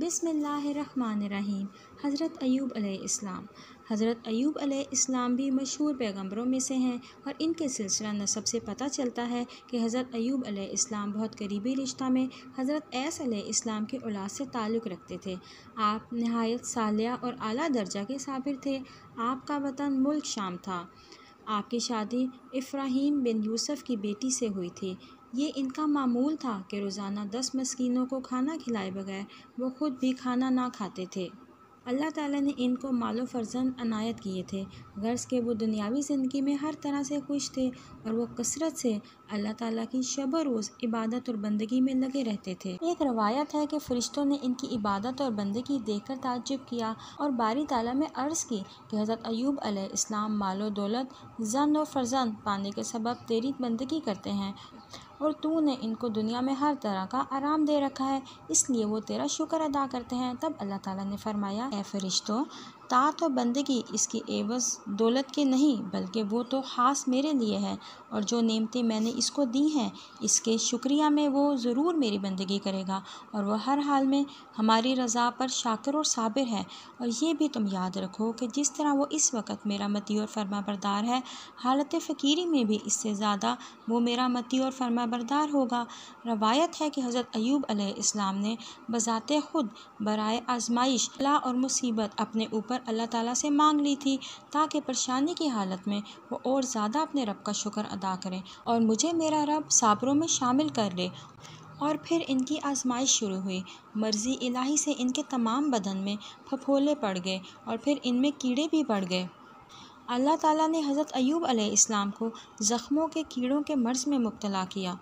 बिसमीम हज़रत अयूब अलैहिस्सलाम हज़रत अयूब अलैहिस्सलाम भी मशहूर पैगंबरों में से हैं और इनके सिलसिला नसब से पता चलता है कि हज़रत अयूब अलैहिस्सलाम बहुत करीबी रिश्ता में हज़रत एस अलैहिस्सलाम के औलाद से ताल्लुक़ रखते थे आप नहायत सालिया और आला दर्जा के साबिर थे आपका वतन मुल्क शाम था आपकी शादी इफ़्राहीम बिन यूसफ़ की बेटी से हुई थी ये इनका मामूल था कि रोज़ाना दस मस्किनों को खाना खिलाए बगैर वो ख़ुद भी खाना ना खाते थे अल्लाह ताला ने इनको मालो फर्जन अनायत किए थे गर्ज के वो दुनियावी ज़िंदगी में हर तरह से खुश थे और वो कसरत से अल्लाह ताला की शब रोज़ इबादत और बंदगी में लगे रहते थे एक रवायत है कि फ़रिश्तों ने इनकी इबादत और बंदगी देखकर ताज्जुब किया और बारी ताला में अर्ज़ की कि हज़रत अयूब इस्लाम मालो दौलत जन और फर्जंद पाने के सबब तेरी बंदगी करते हैं और तूने इनको दुनिया में हर तरह का आराम दे रखा है इसलिए वो तेरा शुक्र अदा करते हैं तब अल्लाह ताला ने फरमाया ए फरिश्तों तात तो और बंदगी इसके एवज दौलत के नहीं बल्कि वो तो ख़ास मेरे लिए है और जो नेमतें मैंने इसको दी हैं इसके शुक्रिया में वो ज़रूर मेरी बंदगी करेगा और वह हर हाल में हमारी रज़ा पर शाकर और साबिर है और ये भी तुम याद रखो कि जिस तरह वो इस वक्त मेरा मती और फरमा बरदार है हालत फ़कीरी में भी इससे ज़्यादा वो मेरा मती और फरमा बरदार होगा रवायत है कि हज़रत अयूब अलैहिस्सलाम ने बज़ात खुद बरए आजमाइश और मुसीबत अपने ऊपर पर अल्लाह ताला से मांग ली थी ताकि परेशानी की हालत में वो और ज़्यादा अपने रब का शुक्र अदा करें और मुझे मेरा रब साबरों में शामिल कर ले और फिर इनकी आजमाइश शुरू हुई मर्ज़ी इलाही से इनके तमाम बदन में फफोले पड़ गए और फिर इनमें कीड़े भी पड़ गए अल्लाह ताला ने हज़रत अयूब अलैहिस्सलाम को ज़ख्मों के कीड़ों के मर्ज़ में मुब्तला किया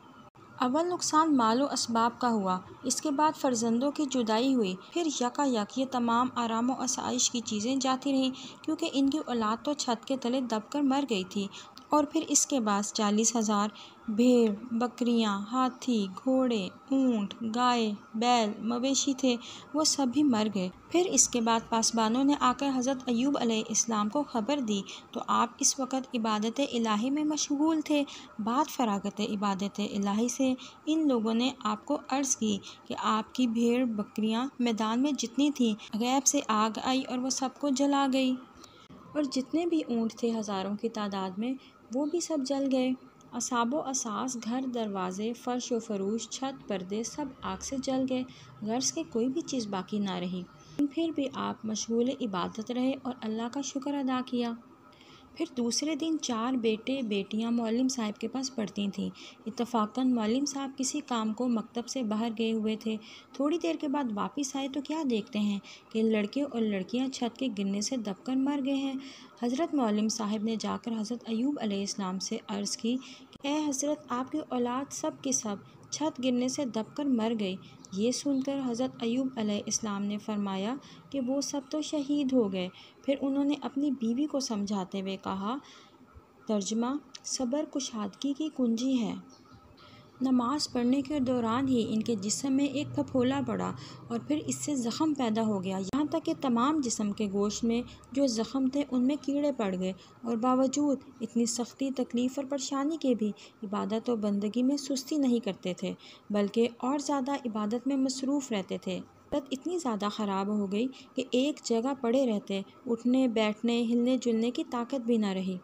अव्वल नुकसान मालो असबाब इसबाब का हुआ इसके बाद फ़र्जंदों की जुदाई हुई फिर यका यक ये तमाम आराम व आसाइश की चीज़ें जाती रहीं क्योंकि इनकी औलाद तो छत के तले दब कर मर गई थी और फिर इसके बाद चालीस हज़ार भेड़ बकरियां, हाथी घोड़े ऊँट गाय बैल मवेशी थे वो सभी मर गए फिर इसके बाद पासबानों ने आकर हज़रत अयूब इस्लाम को ख़बर दी तो आप इस वक्त इबादत इलाही में मशगूल थे बाद फरागत इबादत इलाही से इन लोगों ने आपको अर्ज़ की कि आपकी भेड़ बकरियां मैदान में जितनी थी गैब से आग आई और वह सबको जला गई और जितने भी ऊँट थे हज़ारों की तादाद में वो भी सब जल गए असाबो असास घर दरवाज़े फ़र्श व फरूश छत पर्दे सब आग से जल गए गर्ज के कोई भी चीज़ बाकी ना रही फिर भी आप मशगूल इबादत रहे और अल्लाह का शुक्र अदा किया फिर दूसरे दिन चार बेटे बेटियां मौलिम साहब के पास पढ़ती थीं इतफ़ाक़न मौलिम साहब किसी काम को मकतब से बाहर गए हुए थे थोड़ी देर के बाद वापस आए तो क्या देखते हैं कि लड़के और लड़कियां छत के गिरने से दबकर मर गए हैं हज़रत मौलिम साहब ने जाकर हज़रत अयूब अलैहिस्सलाम से अर्ज़ की ए हज़रत आपकी औलाद सब के सब छत गिरने से दबकर मर गई ये सुनकर हज़रत अयूब अलैहिस्सलाम ने फरमाया कि वो सब तो शहीद हो गए फिर उन्होंने अपनी बीवी को समझाते हुए कहा तर्जमा सब्र कुशादगी की कुंजी है नमाज़ पढ़ने के दौरान ही इनके जिसम में एक फफोला पड़ा और फिर इससे ज़ख़म पैदा हो गया यहाँ तक कि तमाम जिसम के गोश्त में जो ज़ख़म थे उनमें कीड़े पड़ गए और बावजूद इतनी सख्ती तकलीफ़ और परेशानी के भी इबादत और बंदगी में सुस्ती नहीं करते थे बल्कि और ज़्यादा इबादत में मसरूफ़ रहते थे तबीयत इतनी ज़्यादा ख़राब हो गई कि एक जगह पड़े रहते उठने बैठने हिलने जुलने की ताकत भी ना रही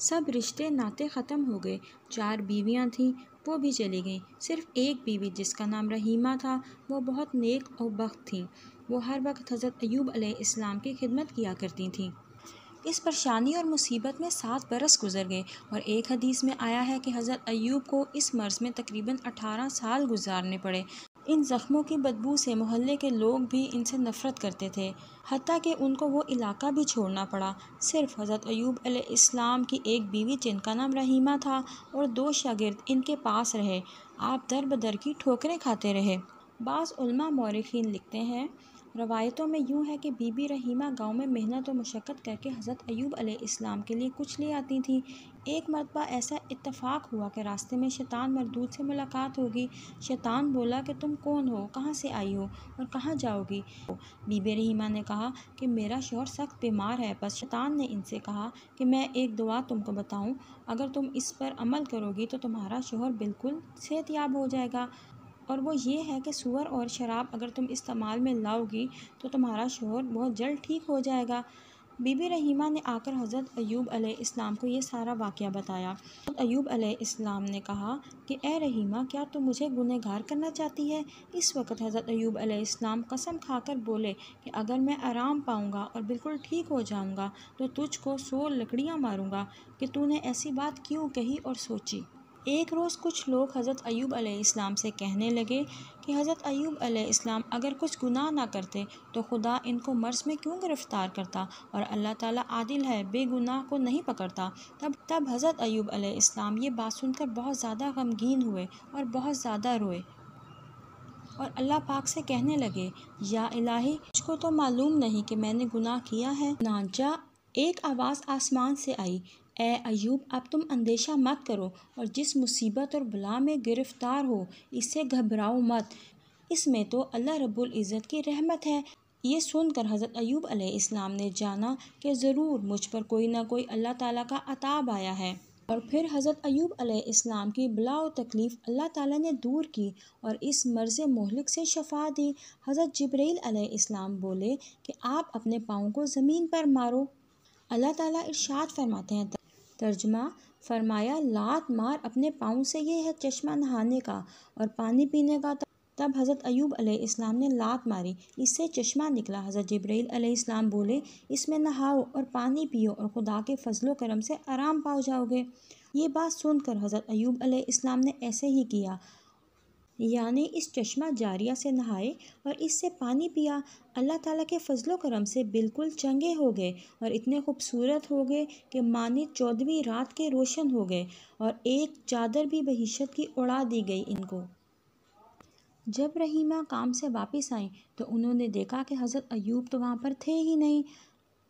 सब रिश्ते नाते ख़त्म हो गए चार बीवियाँ थीं वो भी चली गईं सिर्फ एक बीवी जिसका नाम रहीमा था वो बहुत नेक और बख्त थी वो हर वक्त हज़रत अयूब इस्लाम की खिदमत किया करती थीं इस परेशानी और मुसीबत में सात बरस गुजर गए और एक हदीस में आया है कि हज़रत अयूब को इस मर्ज़ में तकरीबन अठारह साल गुजारने पड़े इन ज़ख्मों की बदबू से मोहल्ले के लोग भी इनसे नफ़रत करते थे हती कि उनको वो इलाका भी छोड़ना पड़ा सिर्फ हज़रत अयूब इस्लाम की एक बीवी जिनका नाम रहीमा था और दो शागिर्द इनके पास रहे आप दर बदर की ठोकरें खाते रहे बाज़ मौरखीन लिखते हैं रवायतों में यूँ है कि बीबी रहीमा गांव में मेहनत और मशक्क़त करके हज़रत अयूब इस्लाम के लिए कुछ ले आती थी एक मरतबा ऐसा इतफाक़ हुआ कि रास्ते में शैतान मरदूत से मुलाकात होगी शैतान बोला कि तुम कौन हो कहाँ से आई हो और कहाँ जाओगी बीबे रहीमा ने कहा कि मेरा शोहर सख्त बीमार है बस शैतान ने इनसे कहा कि मैं एक दुआ तुमको बताऊँ अगर तुम इस पर अमल करोगी तो तुम्हारा शोहर बिल्कुल सेहतियाब हो जाएगा और वो ये है कि सुअर और शराब अगर तुम इस्तेमाल में लाओगी तो तुम्हारा शोहर बहुत जल्द ठीक हो जाएगा बीबी रहीमा ने आकर हज़रत अयूब अलैहिस्सलाम को ये सारा वाक़ बताया अयूब अलैहिस्सलाम ने कहा कि ए रहीमा क्या तुम मुझे गुनहगार करना चाहती है इस वक्त हज़रत अयूब अलैहिस्सलाम कसम खाकर बोले कि अगर मैं आराम पाऊँगा और बिल्कुल ठीक हो जाऊँगा तो तुझको सो लकड़ियाँ मारूँगा कि तूने ऐसी बात क्यों कही और सोची एक रोज़ कुछ लोग हज़रत अयूब अलैहिस्सलाम से कहने लगे कि हज़रत अयूब अलैहिस्सलाम अगर कुछ गुनाह ना करते तो खुदा इनको मर्ज़ में क्यों गिरफ़्तार करता और अल्लाह ताला आदिल है बेगुनाह को नहीं पकड़ता तब तब हज़रत अयूब अलैहिस्सलाम ये बात सुनकर बहुत ज़्यादा गमगीन हुए और बहुत ज़्यादा रोए और अल्लाह पाक से कहने लगे या इलाही मुझको तो मालूम नहीं कि मैंने गुनाह किया है नानचा एक आवाज़ आसमान से आई ए अयूब अब तुम अंदेशा मत करो और जिस मुसीबत और बुला में गिरफ़्तार हो इससे घबराओ मत इसमें तो अल्लाह रब्बुल इज़्ज़त की रहमत है ये सुनकर हज़रत अयूब अलैहिस्सलाम ने जाना कि ज़रूर मुझ पर कोई ना कोई अल्लाह ताला का अताब आया है और फिर हज़रत अयूब अलैहिस्सलाम की बला तकलीफ़ अल्लाह ताला ने दूर की और इस मर्ज़ मोहलिक से शफा दी हज़रत जबरील अलैहिस्सलाम बोले कि आप अपने पाँव को ज़मीन पर मारो अल्लाह ताला इरशाद फरमाते हैं तर्जमा फरमाया लात मार अपने पाँव से ये है चश्मा नहाने का और पानी पीने का तो- तब हज़रत अयूब अलैहिस्सलाम ने लात मारी इससे चश्मा निकला हज़रत जब्रैल अलैहिस्सलाम बोले इसमें नहाओ और पानी पियो और खुदा के फजलो करम से आराम पाओ जाओगे ये बात सुनकर हज़रत अयूब अलैहिस्सलाम ने ऐसे ही किया यानी इस चश्मा जारिया से नहाए और इससे पानी पिया अल्लाह ताला के फजलो करम से बिल्कुल चंगे हो गए और इतने खूबसूरत हो गए कि माने चौदहवीं रात के रोशन हो गए और एक चादर भी बहिशत की उड़ा दी गई इनको जब रहीमा काम से वापस आई तो उन्होंने देखा कि हज़रत अयूब तो वहाँ पर थे ही नहीं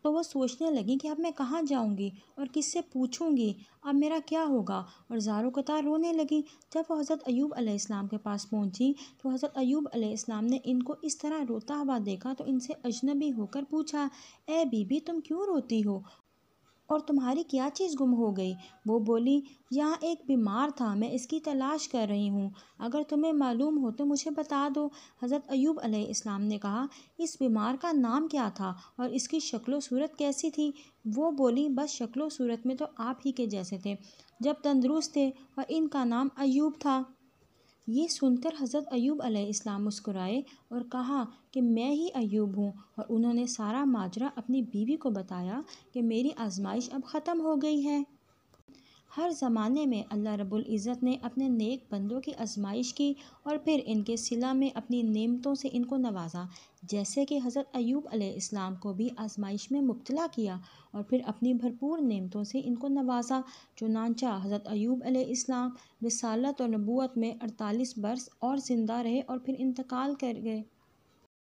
तो वो सोचने लगी कि अब मैं कहाँ जाऊँगी और किससे पूछूँगी अब मेरा क्या होगा और ज़ारो कतार रोने लगी जब वह हज़रत अयूब अलैहिस्सलाम के पास पहुँची तो हज़रत अयूब अलैहिस्सलाम ने इनको इस तरह रोता हुआ देखा तो इनसे अजनबी होकर पूछा ए बीबी तुम क्यों रोती हो और तुम्हारी क्या चीज़ गुम हो गई वो बोली यहाँ एक बीमार था मैं इसकी तलाश कर रही हूँ अगर तुम्हें मालूम हो तो मुझे बता दो हज़रत अयूब अलैहिस्सलाम ने कहा इस बीमार का नाम क्या था और इसकी शक्ल सूरत कैसी थी वो बोली बस शक्ल सूरत में तो आप ही के जैसे थे जब तंदरुस्त थे और इनका नाम अयूब था ये सुनकर हज़रत अयूब अलैहिस्सलाम मुस्कुराए और कहा कि मैं ही अयूब हूँ और उन्होंने सारा माजरा अपनी बीवी को बताया कि मेरी आजमाइश अब ख़त्म हो गई है हर ज़माने में अल्लाह रब्बुल इज़्ज़त ने अपने नेक बंदों की आजमाइश की और फिर इनके सिला में अपनी नेमतों से इनको नवाजा जैसे कि हज़रत अयूब इस्लाम को भी आजमाइश में मुब्तला किया और फिर अपनी भरपूर नेमतों से इनको नवाजा चुनाचा हज़रत अयूब इस्लाम रसालत और नबूत में अड़तालीस बरस और ज़िंदा रहे और फिर इंतकाल कर गए